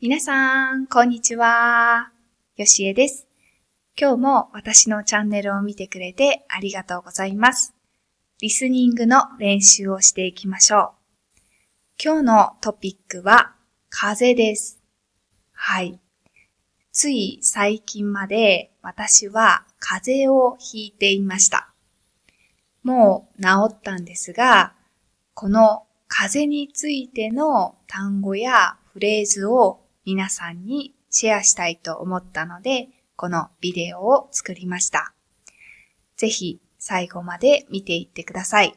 皆さん、こんにちは。よしえです。今日も私のチャンネルを見てくれてありがとうございます。リスニングの練習をしていきましょう。今日のトピックは、風です。はい。つい最近まで私は風邪をひいていました。もう治ったんですが、この風についての単語やフレーズを皆さんにシェアしたいと思ったので、このビデオを作りました。ぜひ最後まで見ていってください。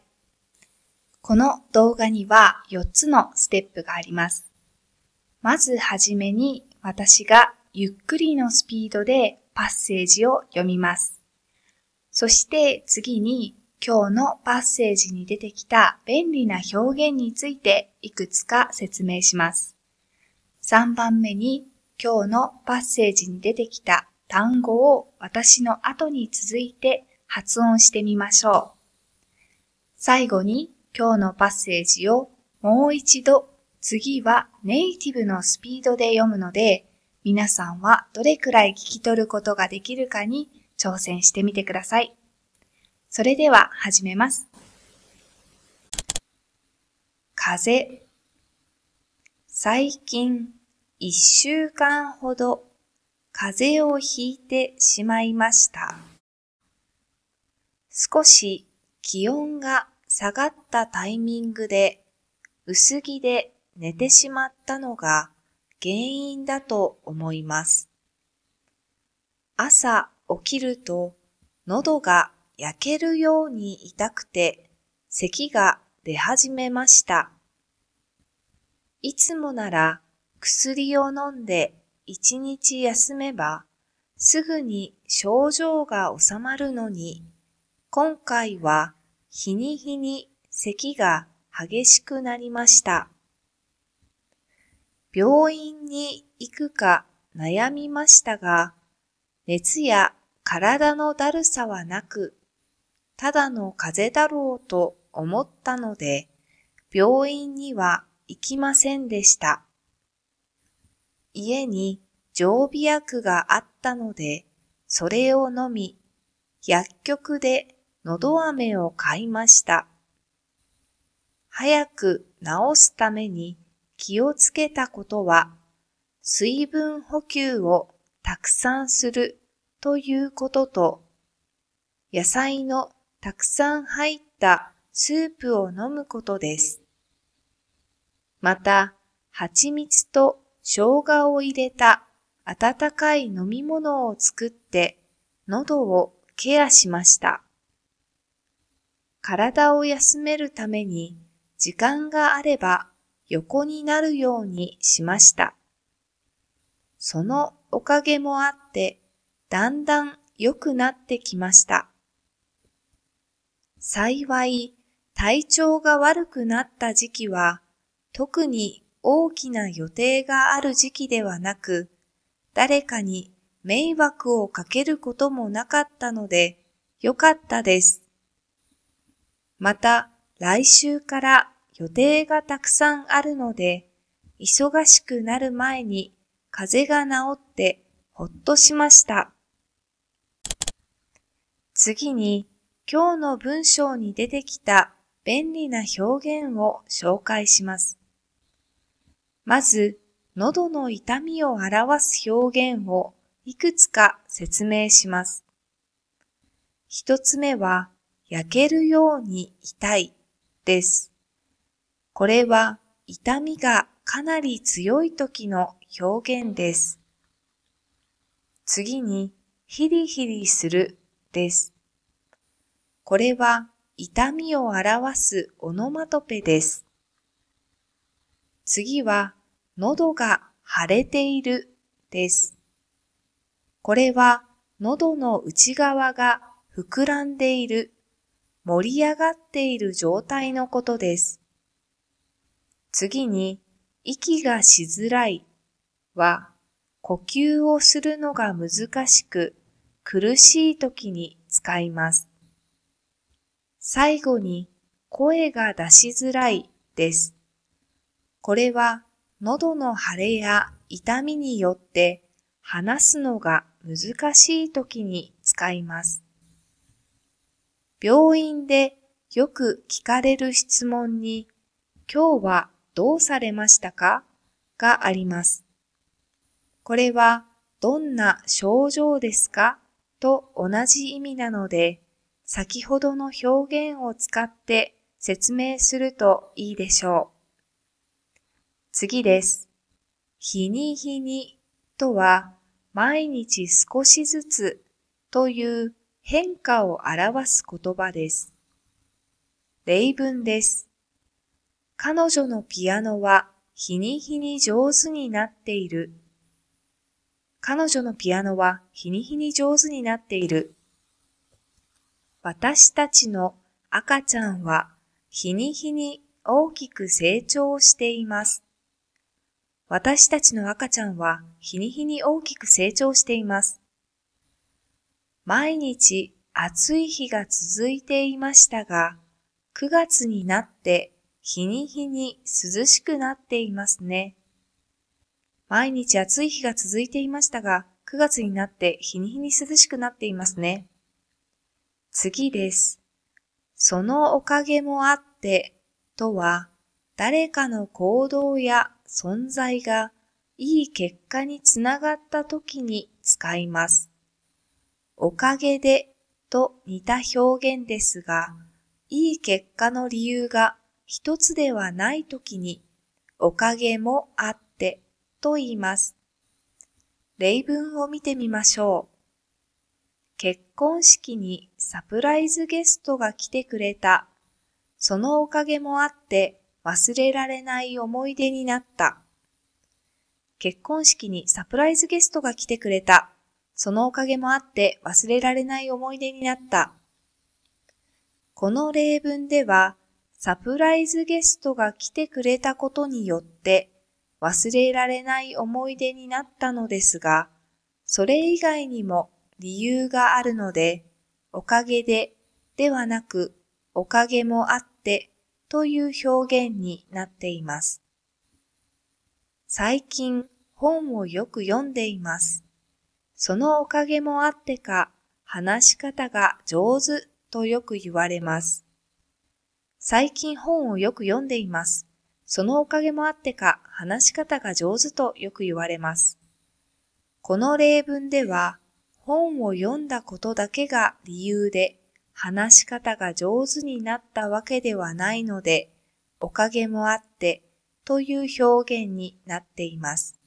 この動画には4つのステップがあります。まずはじめに私がゆっくりのスピードでパッセージを読みます。そして次に今日のパッセージに出てきた便利な表現についていくつか説明します。3番目に今日のパッセージに出てきた単語を私の後に続いて発音してみましょう。最後に今日のパッセージをもう一度次はネイティブのスピードで読むので皆さんはどれくらい聞き取ることができるかに挑戦してみてください。それでは始めます。風最近一週間ほど風邪をひいてしまいました。少し気温が下がったタイミングで薄着で寝てしまったのが原因だと思います。朝起きると喉が焼けるように痛くて咳が出始めました。いつもなら薬を飲んで一日休めばすぐに症状が治まるのに、今回は日に日に咳が激しくなりました。病院に行くか悩みましたが、熱や体のだるさはなく、ただの風邪だろうと思ったので、病院には行きませんでした。家に常備薬があったので、それを飲み、薬局で喉飴を買いました。早く治すために気をつけたことは、水分補給をたくさんするということと、野菜のたくさん入ったスープを飲むことです。また、蜂蜜と生姜を入れた温かい飲み物を作って喉をケアしました。体を休めるために時間があれば横になるようにしました。そのおかげもあってだんだん良くなってきました。幸い体調が悪くなった時期は特に大きな予定がある時期ではなく、誰かに迷惑をかけることもなかったので、よかったです。また、来週から予定がたくさんあるので、忙しくなる前に風邪が治ってほっとしました。次に、今日の文章に出てきた便利な表現を紹介します。まず、喉の痛みを表す表現をいくつか説明します。一つ目は、焼けるように痛いです。これは痛みがかなり強い時の表現です。次に、ヒリヒリするです。これは痛みを表すオノマトペです。次は、喉が腫れているです。これは喉の内側が膨らんでいる、盛り上がっている状態のことです。次に、息がしづらいは、呼吸をするのが難しく、苦しい時に使います。最後に、声が出しづらいです。これは喉の腫れや痛みによって話すのが難しい時に使います。病院でよく聞かれる質問に、今日はどうされましたかがあります。これはどんな症状ですかと同じ意味なので、先ほどの表現を使って説明するといいでしょう。次です。日に日にとは、毎日少しずつという変化を表す言葉です。例文です。彼女のピアノは日に日に上手になっている。彼女のピアノは日に日に上手になっている。私たちの赤ちゃんは日に日に大きく成長しています。私たちの赤ちゃんは日に日に大きく成長しています。毎日暑い日が続いていましたが、9月になって日に日に涼しくなっていますね。毎日暑い日が続いていましたが、9月になって日に日に涼しくなっていますね。次です。そのおかげもあってとは、誰かの行動や存在がいい結果につながった時に使います。おかげでと似た表現ですが、いい結果の理由が一つではない時に、おかげもあってと言います。例文を見てみましょう。結婚式にサプライズゲストが来てくれた。そのおかげもあって忘れられない思い出になった。結婚式にサプライズゲストが来てくれた。そのおかげもあって忘れられない思い出になった。この例文では、サプライズゲストが来てくれたことによって忘れられない思い出になったのですが、それ以外にも理由があるので、おかげでではなく、おかげもあってという表現になっています。最近本をよく読んでいます。そのおかげもあってか話し方が上手とよく言われます。最近本をよく読んでいます。そのおかげもあってか話し方が上手とよく言われます。この例文では本を読んだことだけが理由で話し方が上手になったわけではないので、おかげもあってという表現になっています。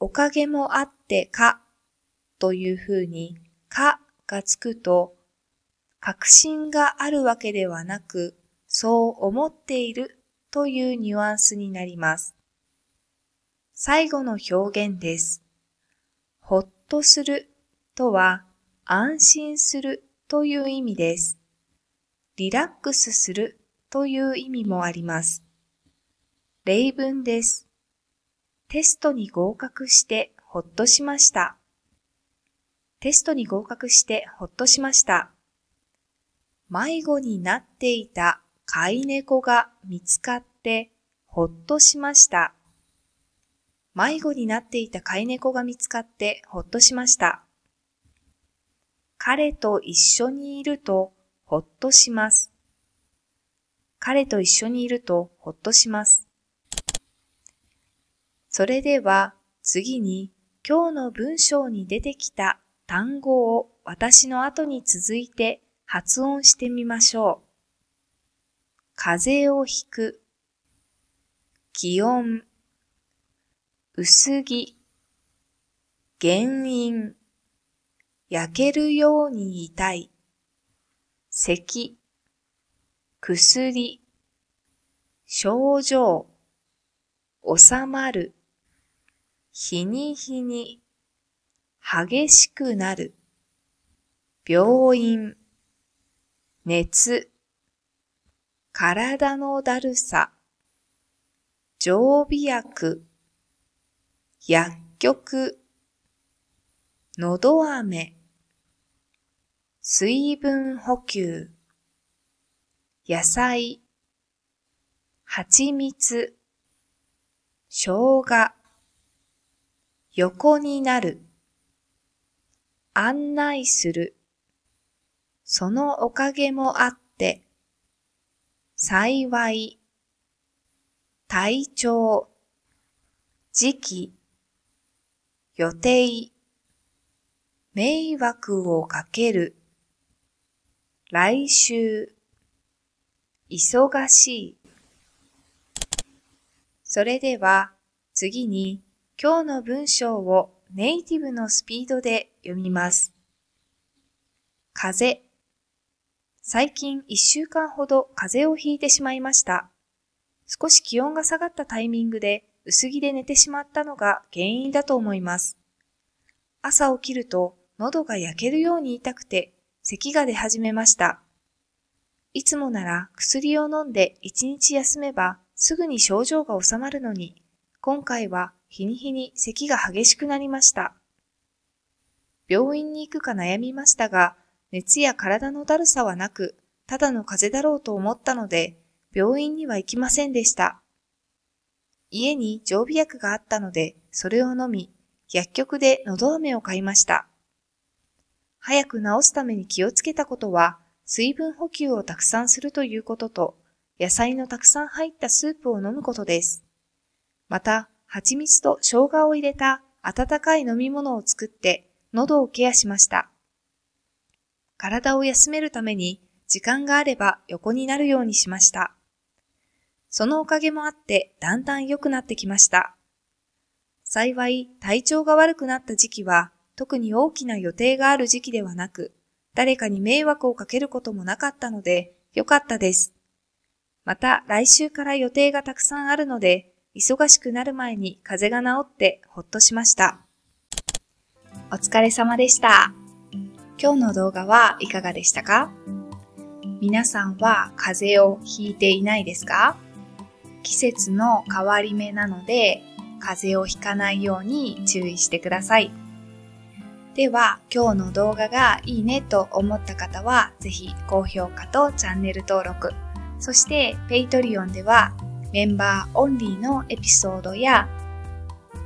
おかげもあってかというふうにかがつくと、確信があるわけではなく、そう思っているというニュアンスになります。最後の表現です。ほっとするとは安心するという意味です。リラックスするという意味もあります。例文です。テストに合格してほっとしました。テストに合格してほっとしました。迷子になっていた飼い猫が見つかってほっとしました。迷子になっていた飼い猫が見つかってほっとしました。彼と一緒にいるとほっとします。彼と一緒にいるとほっとします。それでは次に今日の文章に出てきた単語を私の後に続いて発音してみましょう。風邪をひく、気温、薄着、原因、焼けるように痛い。咳、薬、症状、収まる、日に日に、激しくなる、病院、熱、体のだるさ、常備薬、薬局、のど飴、水分補給、野菜、蜂蜜、生姜、横になる、案内する、そのおかげもあって、幸い、体調、時期、予定、迷惑をかける、来週、忙しい。それでは、次に、今日の文章をネイティブのスピードで読みます。風。最近一週間ほど風邪をひいてしまいました。少し気温が下がったタイミングで薄着で寝てしまったのが原因だと思います。朝起きると喉が焼けるように痛くて咳が出始めました。いつもなら薬を飲んで一日休めばすぐに症状が治まるのに、今回は日に日に咳が激しくなりました。病院に行くか悩みましたが、熱や体のだるさはなく、ただの風邪だろうと思ったので、病院には行きませんでした。家に常備薬があったので、それを飲み、薬局で喉飴を買いました。早く治すために気をつけたことは、水分補給をたくさんするということと、野菜のたくさん入ったスープを飲むことです。また、蜂蜜と生姜を入れた温かい飲み物を作って喉をケアしました。体を休めるために時間があれば横になるようにしました。そのおかげもあってだんだん良くなってきました。幸い体調が悪くなった時期は特に大きな予定がある時期ではなく、誰かに迷惑をかけることもなかったので、良かったです。また来週から予定がたくさんあるので、忙しくなる前に風邪が治ってほっとしました。お疲れ様でした。今日の動画はいかがでしたか皆さんは風邪をひいていないですか季節の変わり目なので、風邪をひかないように注意してください。では今日の動画がいいねと思った方はぜひ高評価とチャンネル登録そして Patreon ではメンバーオンリーのエピソードや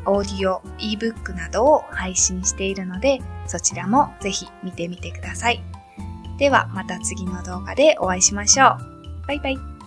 オーディオ、ebook などを配信しているのでそちらもぜひ見てみてください。ではまた次の動画でお会いしましょう。バイバイ。